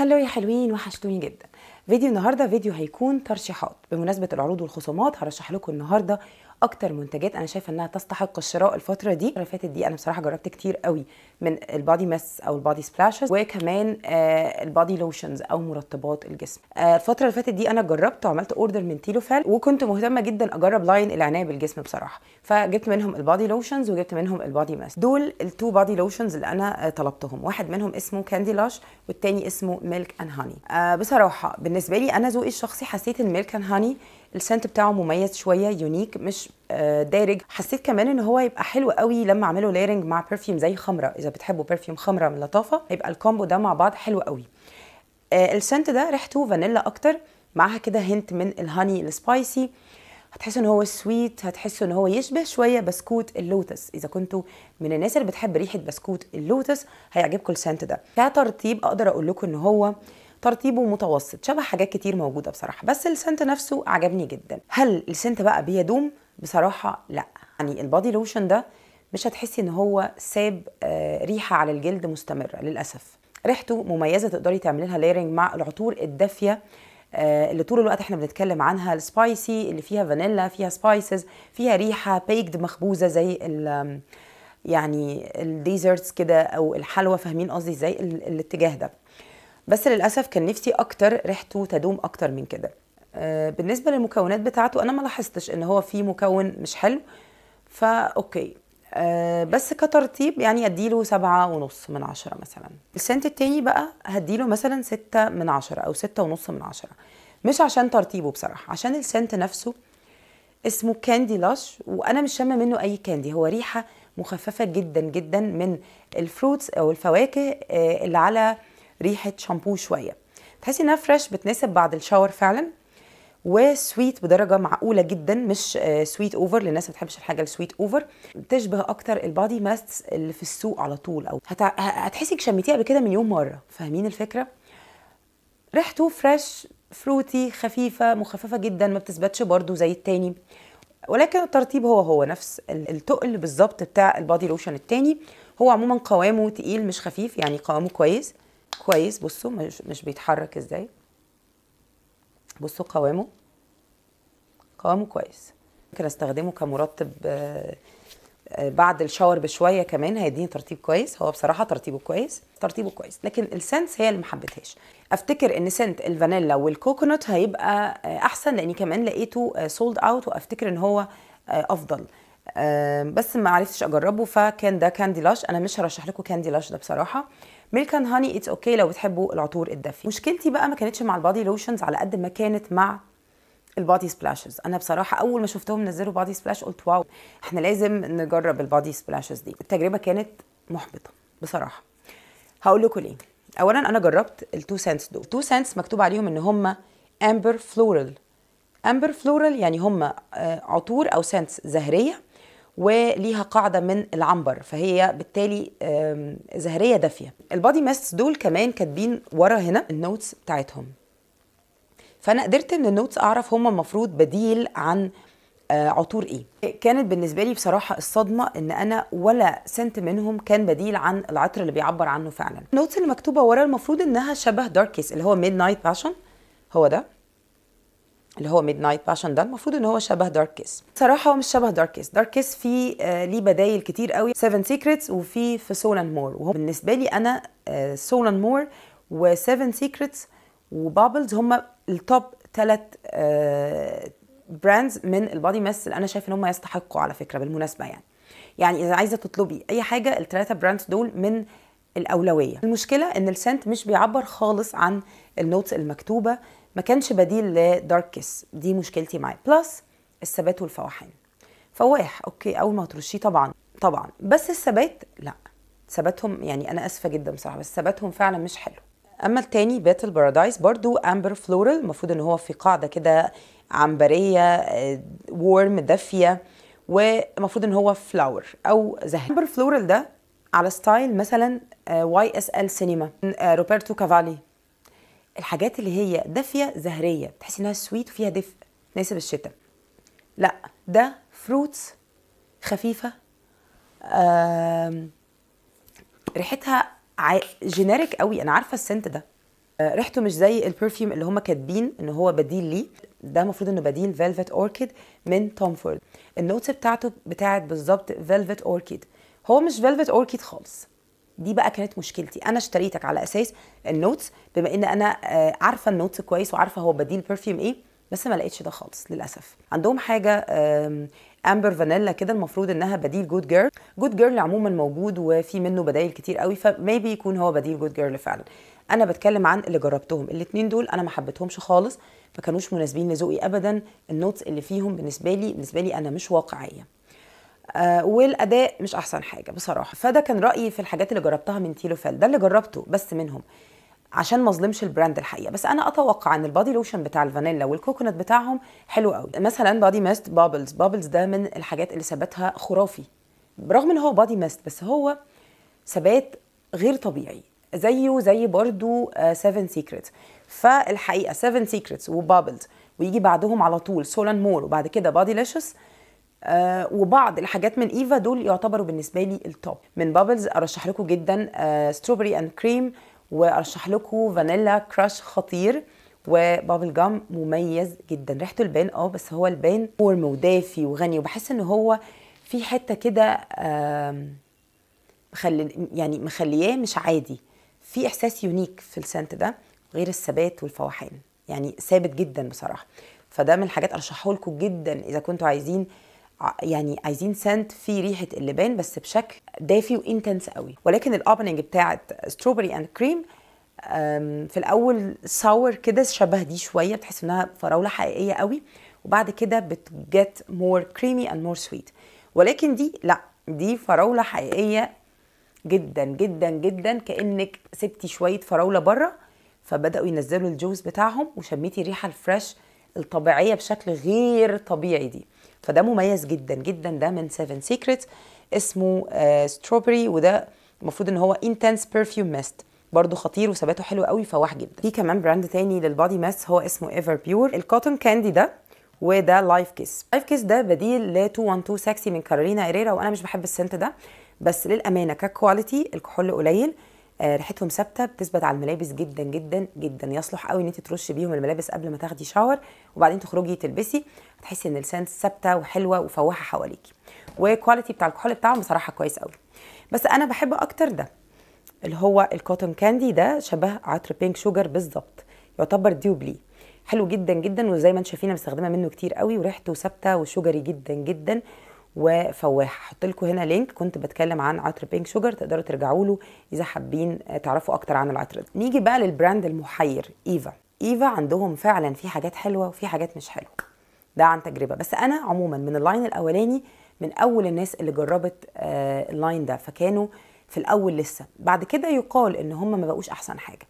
هلو يا حلوين وحشتوني جدا فيديو النهارده فيديو هيكون ترشيحات بمناسبه العروض والخصومات هرشح لكم النهارده اكتر منتجات انا شايفه انها تستحق الشراء الفتره دي اللي فاتت دي انا بصراحه جربت كتير قوي من البادي ماس او البادي سبلاشز وكمان آه، البادي لوشنز او مرطبات الجسم آه، الفتره اللي فاتت دي انا جربت وعملت اوردر من تيلوفال وكنت مهتمه جدا اجرب لاين العنايه بالجسم بصراحه فجبت منهم البادي لوشنز وجبت منهم البادي ماس دول التو بادي لوشنز اللي انا آه، طلبتهم واحد منهم اسمه كاندي لاش والتاني اسمه ميلك اند هاني بصراحه بالنسبه لي انا ذوقي الشخصي حسيت ان ميلك اند هاني السنت بتاعه مميز شويه يونيك مش آه، دارج حسيت كمان ان هو يبقى حلو قوي لما اعمله ليرنج مع برفيوم زي خمره اذا بتحبوا برفيوم خمره من لطافه هيبقى الكومبو ده مع بعض حلو قوي آه، السنت ده ريحته فانيلا اكتر معاها كده هنت من الهاني السبايسي هتحسوا ان هو سويت هتحسوا ان هو يشبه شويه بسكوت اللوتس اذا كنتوا من الناس اللي بتحب ريحه بسكوت اللوتس هيعجبكم السنت ده كترتيب اقدر اقول لكم ان هو ترتيبه متوسط شبه حاجات كتير موجوده بصراحه بس السنت نفسه عجبني جدا هل السنت بقى بيدوم بصراحه لا يعني البادي لوشن ده مش هتحسي ان هو ساب آه، ريحه على الجلد مستمره للاسف ريحته مميزه تقدري تعملي لها ليرنج مع العطور الدافيه آه، اللي طول الوقت احنا بنتكلم عنها السبايسي اللي فيها فانيلا فيها سبايسز فيها ريحه بيكد مخبوزه زي يعني الديزرتس كده او الحلوى فاهمين قصدي ازاي الاتجاه ده بس للاسف كان نفسي اكتر ريحته تدوم اكتر من كده آه، بالنسبه للمكونات بتاعته انا ما لاحظتش ان هو فيه مكون مش حلو فا اوكي آه، بس كترتيب يعني اديله سبعة ونص من عشرة مثلا السنت التاني بقى هديله مثلا ستة من عشرة او ستة ونص من عشرة مش عشان ترتيبه بصراحة عشان السنت نفسه اسمه كاندي لاش وانا مش شامه منه اي كاندي هو ريحه مخففه جدا جدا من الفروتس او الفواكه آه، اللي على ريحه شامبو شويه تحسي انها فريش بتناسب بعد الشاور فعلا وسويت بدرجه معقوله جدا مش سويت آه، اوفر للناس ما بتحبش الحاجه السويت اوفر تشبه اكتر البادي ماستس اللي في السوق على طول او هتع... هتحسي شميتيها قبل كده مليون مره فاهمين الفكره ريحته فريش فروتي خفيفه مخففه جدا ما بتثبتش برده زي التاني ولكن الترطيب هو هو نفس التقل بالظبط بتاع البادي لوشن التاني هو عموما قوامه تقيل مش خفيف يعني قوامه كويس كويس بصوا مش, مش بيتحرك ازاي بصوا قوامه قوامه كويس ممكن استخدمه كمرطب آه، آه، بعد الشاور بشويه كمان هيديني ترطيب كويس هو بصراحه ترطيبه كويس ترطيبه كويس لكن السنس هي اللي ما افتكر ان سنت الفانيلا والكوكونات هيبقى آه، احسن لاني كمان لقيته سولد اوت وافتكر ان هو افضل بس ما عرفتش اجربه فكان ده كاندي لاش انا مش هرشح لكم كاندي لاش ده بصراحه ميلك اند هاني اتس اوكي لو بتحبوا العطور الدافي مشكلتي بقى ما كانتش مع البادي لوشنز على قد ما كانت مع البادي سبلاشز انا بصراحه اول ما شفتهم نزلوا بادي سبلاش قلت واو احنا لازم نجرب البادي سبلاشز دي التجربه كانت محبطه بصراحه هقول لكم ليه اولا انا جربت التو سنس دول التو سنس مكتوب عليهم ان هم امبر فلورال امبر فلورال يعني هم آه، عطور او سنتس زهريه وليها قاعدة من العنبر فهي بالتالي زهرية دافية البادي ماستس دول كمان كاتبين ورا هنا النوتس بتاعتهم فأنا قدرت من النوتس أعرف هما المفروض بديل عن آه، عطور ايه كانت بالنسبه لي بصراحه الصدمه ان انا ولا سنت منهم كان بديل عن العطر اللي بيعبر عنه فعلا النوتس اللي مكتوبه ورا المفروض انها شبه داركيس اللي هو ميد نايت باشن هو ده اللي هو ميد نايت باشن ده المفروض ان هو شبه دارك كيس صراحه هو مش شبه دارك كيس دارك كيس فيه آه ليه بدايل كتير قوي 7 سيكريتس وفي في سولان مور وهو بالنسبه لي انا آه مور و7 سيكريتس وبابلز هم التوب ثلاث آه براندز من البادي ماس اللي انا شايف ان هم يستحقوا على فكره بالمناسبه يعني يعني اذا عايزه تطلبي اي حاجه الثلاثه براندز دول من الاولويه المشكله ان السنت مش بيعبر خالص عن النوتس المكتوبه ما كانش بديل لدارك كيس دي مشكلتي معاه بلس الثبات والفواحين فواح اوكي اول ما هترشيه طبعا طبعا بس الثبات لا ثباتهم يعني انا اسفه جدا بصراحه بس ثباتهم فعلا مش حلو اما التاني باتل بارادايس برضو امبر فلورال المفروض ان هو في قاعده كده عنبريه وورم آه، دافيه ومفروض ان هو فلاور او زهر امبر فلورال ده على ستايل مثلا واي اس ال سينما روبرتو كافالي الحاجات اللي هي دافيه زهريه تحس انها سويت وفيها دفء تناسب الشتاء لا ده فروتس خفيفه ريحتها جينيريك قوي انا عارفه السنت ده آه، ريحته مش زي البرفيوم اللي هما كاتبين ان هو بديل ليه ده المفروض انه بديل فيلفت اوركيد من توم فورد النوتس بتاعته بتاعت بالظبط فيلفت اوركيد هو مش فيلفت اوركيد خالص دي بقى كانت مشكلتي انا اشتريتك على اساس النوتس بما ان انا آه، عارفه النوتس كويس وعارفه هو بديل برفيوم ايه بس ما لقيتش ده خالص للاسف عندهم حاجه امبر فانيلا كده المفروض انها بديل جود جيرل جود جيرل عموما موجود وفي منه بدائل كتير قوي فميبي يكون هو بديل جود جيرل فعلا انا بتكلم عن اللي جربتهم الاثنين دول انا ما حبيتهمش خالص ما كانوش مناسبين لذوقي ابدا النوتس اللي فيهم بالنسبه لي بالنسبه لي انا مش واقعيه آه، والاداء مش احسن حاجه بصراحه فده كان رايي في الحاجات اللي جربتها من تيلو فيل ده اللي جربته بس منهم عشان ما اظلمش البراند الحقيقه بس انا اتوقع ان البادي لوشن بتاع الفانيلا والكوكونات بتاعهم حلو قوي مثلا بادي ماست بابلز بابلز ده من الحاجات اللي ثباتها خرافي برغم ان هو بادي ماست بس هو ثبات غير طبيعي زيه زي برضو 7 آه، سيكريت فالحقيقه 7 سيكريتس وبابلز ويجي بعدهم على طول سولان مور وبعد كده بادي ليشس آه وبعض الحاجات من ايفا دول يعتبروا بالنسبه لي التوب من بابلز ارشح لكم جدا ستروبري اند كريم وارشح لكم فانيلا كراش خطير وبابل جام مميز جدا ريحته البان اه بس هو البان فورم ودافي وغني وبحس ان هو في حته كده آه مخلي يعني مخلياه مش عادي في احساس يونيك في السنت ده غير الثبات والفواحين يعني ثابت جدا بصراحه فده من الحاجات ارشحه لكم جدا اذا كنتوا عايزين يعني عايزين سنت فيه ريحه اللبان بس بشكل دافي وانتنس قوي ولكن الاوبننج بتاعه ستروبري اند كريم في الاول ساور كده شبه دي شويه بتحس انها فراوله حقيقيه قوي وبعد كده بتجت مور كريمي اند مور سويت ولكن دي لا دي فراوله حقيقيه جدا جدا جدا كانك سبتي شويه فراوله بره فبداوا ينزلوا الجوز بتاعهم وشميتي الريحه الفريش الطبيعيه بشكل غير طبيعي دي فده مميز جدا جدا ده من 7 سيكريتس اسمه ستروبري آه، وده المفروض ان هو انتنس برفيوم ميست برضه خطير وثباته حلو قوي فواح جدا في كمان براند تاني للبادي ماس هو اسمه ايفر بيور الكوتون كاندي ده وده لايف كيس لايف كيس ده بديل ل 212 سكسي من كارولينا اريرا وانا مش بحب السنت ده بس للامانه ككواليتي الكحول قليل آه، ريحتهم ثابته بتثبت على الملابس جدا جدا جدا يصلح قوي ان انت ترش بيهم الملابس قبل ما تاخدي شاور وبعدين تخرجي تلبسي هتحسي ان اللسان ثابته وحلوه وفواحه حواليكي والكواليتي بتاع الكحول بتاعهم بصراحه كويس قوي بس انا بحب اكتر ده اللي هو الكوتون كاندي ده شبه عطر بينك شوجر بالظبط يعتبر ديوبلي حلو جدا جدا وزي ما انتم شايفين مستخدمه منه كتير قوي وريحته ثابته وشجري جدا جدا وفواح هحط لكم هنا لينك كنت بتكلم عن عطر بينك شوجر تقدروا ترجعوا له اذا حابين تعرفوا اكتر عن العطر ده نيجي بقى للبراند المحير ايفا ايفا عندهم فعلا في حاجات حلوه وفي حاجات مش حلوه ده عن تجربه بس انا عموما من اللاين الاولاني من اول الناس اللي جربت اللاين آه، ده فكانوا في الاول لسه بعد كده يقال ان هم ما بقوش احسن حاجه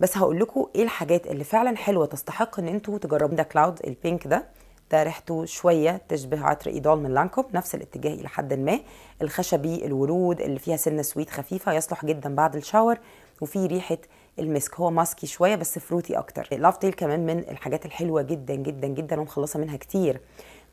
بس هقول لكم ايه الحاجات اللي فعلا حلوه تستحق ان انتوا تجربوا ده كلاود البينك ده ده ريحته شويه تشبه عطر ايدول من لانكوب نفس الاتجاه الى حد ما الخشبي الورود اللي فيها سنه سويت خفيفه يصلح جدا بعد الشاور وفي ريحه المسك هو ماسكي شويه بس فروتي اكتر لاف تيل كمان من الحاجات الحلوه جدا جدا جدا ومخلصه منها كتير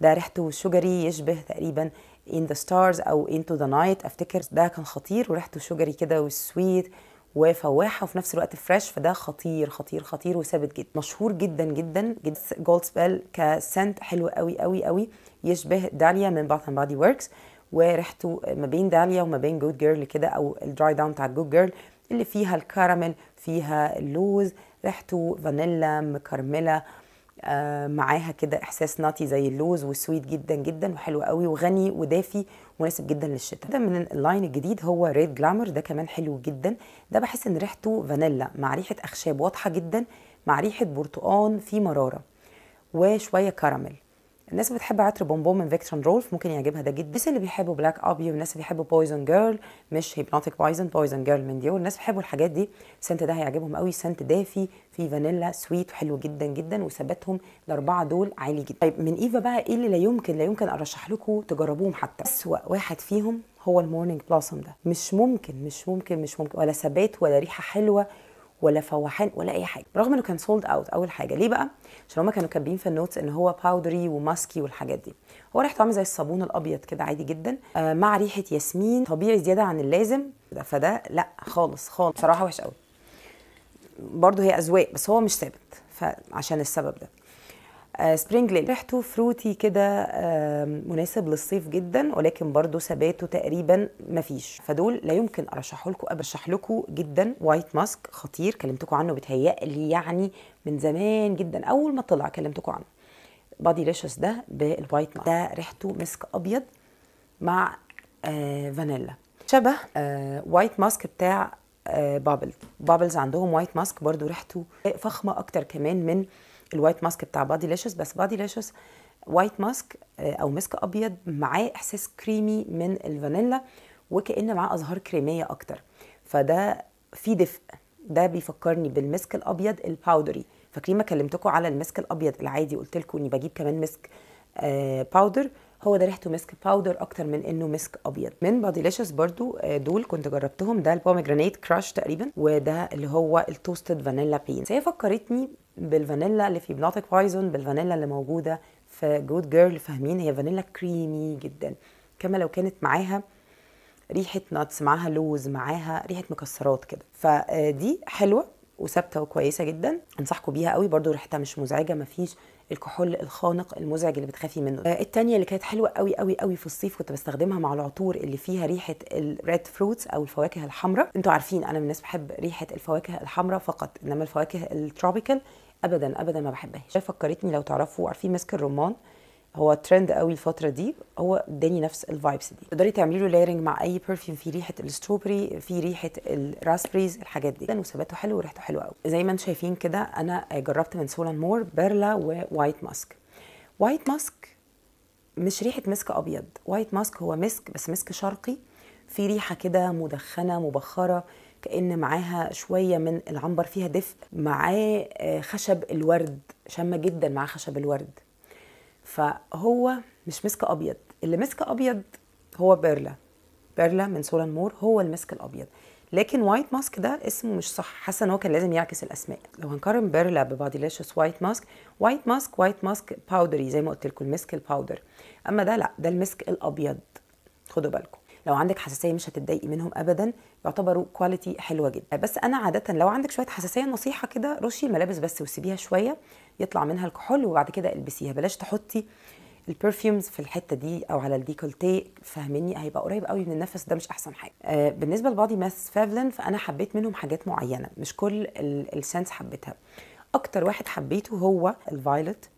ده ريحته شجري يشبه تقريبا ان ذا ستارز او انتو ذا نايت افتكر ده كان خطير وريحته شجري كده وسويت وفواحه وفي نفس الوقت فريش فده خطير خطير خطير وثابت جدا مشهور جدا جدا جدا جولد سبيل كسنت حلو قوي قوي قوي يشبه داليا من باث اند بادي وركس وريحته ما بين داليا وما بين جود جيرل كده او الدراي داون بتاع جود جيرل اللي فيها الكراميل فيها اللوز ريحته فانيلا مكرمله آه، معاها كده احساس ناطي زي اللوز وسويت جدا جدا وحلو قوي وغني ودافي مناسب جدا للشتاء ده من اللاين الجديد هو ريد جلامر ده كمان حلو جدا ده بحس ان ريحته فانيلا مع ريحه اخشاب واضحه جدا مع ريحه برتقان في مراره وشويه كراميل الناس بتحب عطر بومبوم من فيكتون رولف ممكن يعجبها ده جدا الناس اللي بيحبوا بلاك ابي والناس اللي بيحبوا بويزن جيرل مش هيبنوتيك بويزن بويزن جيرل من ديور الناس بيحبوا الحاجات دي السنت ده هيعجبهم قوي سنت دافي في فانيلا سويت وحلو جدا جدا وثباتهم الاربعه دول عالي جدا طيب من ايفا بقى ايه اللي لا يمكن لا يمكن ارشح لكم تجربوهم حتى اسوا واحد فيهم هو المورنينج بلاسم ده مش ممكن مش ممكن مش ممكن ولا ثبات ولا ريحه حلوه ولا فواحين ولا اي حاجه رغم انه كان سولد اوت اول حاجه ليه بقى عشان هما كانوا كاتبين في النوتس ان هو باودري وماسكي والحاجات دي هو ريحته عامل زي الصابون الابيض كده عادي جدا آه مع ريحه ياسمين طبيعي زياده عن اللازم فده لا خالص خالص بصراحه وحش قوي برضه هي اذواق بس هو مش ثابت فعشان السبب ده آه، سبرينج ليل ريحته فروتي كده مناسب للصيف جدا ولكن برضو ثباته تقريبا مفيش فدول لا يمكن ارشحه لكم ارشح لكم جدا وايت ماسك خطير كلمتكم عنه بتهيألي يعني من زمان جدا اول ما طلع كلمتكم عنه بادي ليشس ده بالوايت ماسك ده ريحته مسك ابيض مع آه فانيلا شبه آه وايت ماسك بتاع آه بابلز بابلز عندهم وايت ماسك برضو ريحته فخمه اكتر كمان من الوايت ماسك بتاع بادي ليشس بس بادي ليشس وايت ماسك آه، او مسك ابيض معاه احساس كريمي من الفانيلا وكان معاه ازهار كريميه اكتر فده في دفء ده بيفكرني بالمسك الابيض الباودري فاكرين ما كلمتكم على المسك الابيض العادي قلت لكم اني بجيب كمان مسك باودر آه، هو ده ريحته مسك باودر اكتر من انه مسك ابيض من بادي ليشس برضو آه، دول كنت جربتهم ده البوميجرانيت كراش تقريبا وده اللي هو التوستد فانيلا بين هي فكرتني بالفانيلا اللي في بناتك بايزون بالفانيلا اللي موجوده في جود جيرل فاهمين هي فانيلا كريمي جدا كما لو كانت معاها ريحه ناتس معاها لوز معاها ريحه مكسرات كده فدي حلوه وثابته وكويسه جدا انصحكم بيها قوي برده ريحتها مش مزعجه مفيش الكحول الخانق المزعج اللي بتخافي منه آه التانية اللي كانت حلوة قوي قوي قوي في الصيف كنت بستخدمها مع العطور اللي فيها ريحة الريد فروتس او الفواكه الحمراء انتوا عارفين انا من الناس بحب ريحة الفواكه الحمراء فقط انما الفواكه التروبيكال ابدا ابدا ما بحبهاش فكرتني لو تعرفوا عارفين ماسك الرمان هو ترند قوي الفتره دي هو اداني نفس الفايبس دي تقدري تعملي له لايرنج مع اي برفيوم في ريحه الستروبري في ريحه الراسبريز الحاجات دي وثباته حلو وريحته حلوه قوي زي ما انتم شايفين كده انا جربت من سولان مور بيرلا ووايت ماسك وايت ماسك مش ريحه مسك ابيض وايت ماسك هو مسك بس مسك شرقي في ريحه كده مدخنه مبخره كأن معاها شوية من العنبر فيها دفء معاه آه، خشب الورد شامة جدا معاه خشب الورد فهو مش مسك أبيض اللي مسك أبيض هو بيرلا بيرلا من سولان مور هو المسك الأبيض لكن وايت ماسك ده اسمه مش صح حاسه ان هو كان لازم يعكس الاسماء لو هنقارن بيرلا ببادي ليشس وايت ماسك وايت ماسك وايت ماسك باودري زي ما قلت لكم المسك الباودر اما ده لا ده المسك الابيض خدوا بالكم لو عندك حساسيه مش هتتضايقي منهم ابدا يعتبروا كواليتي حلوه جدا بس انا عاده لو عندك شويه حساسيه نصيحه كده رشي الملابس بس وسيبيها شويه يطلع منها الكحول وبعد كده البسيها بلاش تحطي البرفيومز في الحته دي او على الديكولتي فاهميني هيبقى قريب قوي من النفس ده مش احسن حاجه آه بالنسبه لبادي ماس فافلن فانا حبيت منهم حاجات معينه مش كل السنس حبيتها اكتر واحد حبيته هو الفايلت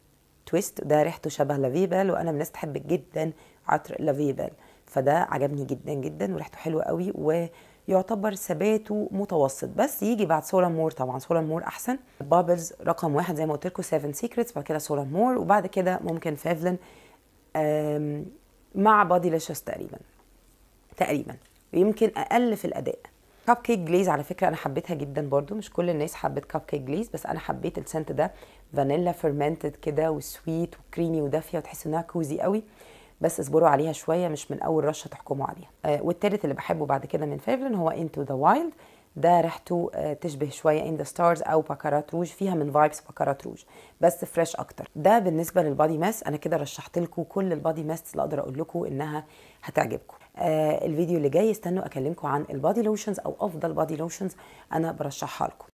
تويست ده ريحته شبه لافيبل وانا من الناس تحب جدا عطر لافيبل فده عجبني جدا جدا وريحته حلوه قوي ويعتبر ثباته متوسط بس يجي بعد سولار مور طبعا سولار مور احسن بابلز رقم واحد زي ما قلت لكم 7 سيكريتس بعد كده سولار مور وبعد كده ممكن فافلن مع بادي ليشس تقريبا تقريبا ويمكن اقل في الاداء كاب كيك جليز على فكره انا حبيتها جدا برضو مش كل الناس حبت كاب كيك جليز بس انا حبيت السنت ده فانيلا فيرمنتد كده وسويت وكريمي ودافيه وتحس انها كوزي قوي بس اصبروا عليها شويه مش من اول رشه تحكموا عليها آه، والثالث اللي بحبه بعد كده من فيفلن هو انتو ذا وايلد ده ريحته آه، تشبه شويه ان ذا ستارز او باكارات روج فيها من فايبس باكارات روج بس فريش اكتر ده بالنسبه للبادي ماس انا كده رشحت لكم كل البادي ماس اللي اقدر اقول لكم انها هتعجبكم آه الفيديو اللي جاي استنوا اكلمكم عن البادي لوشنز او افضل بادي لوشنز انا برشحها لكم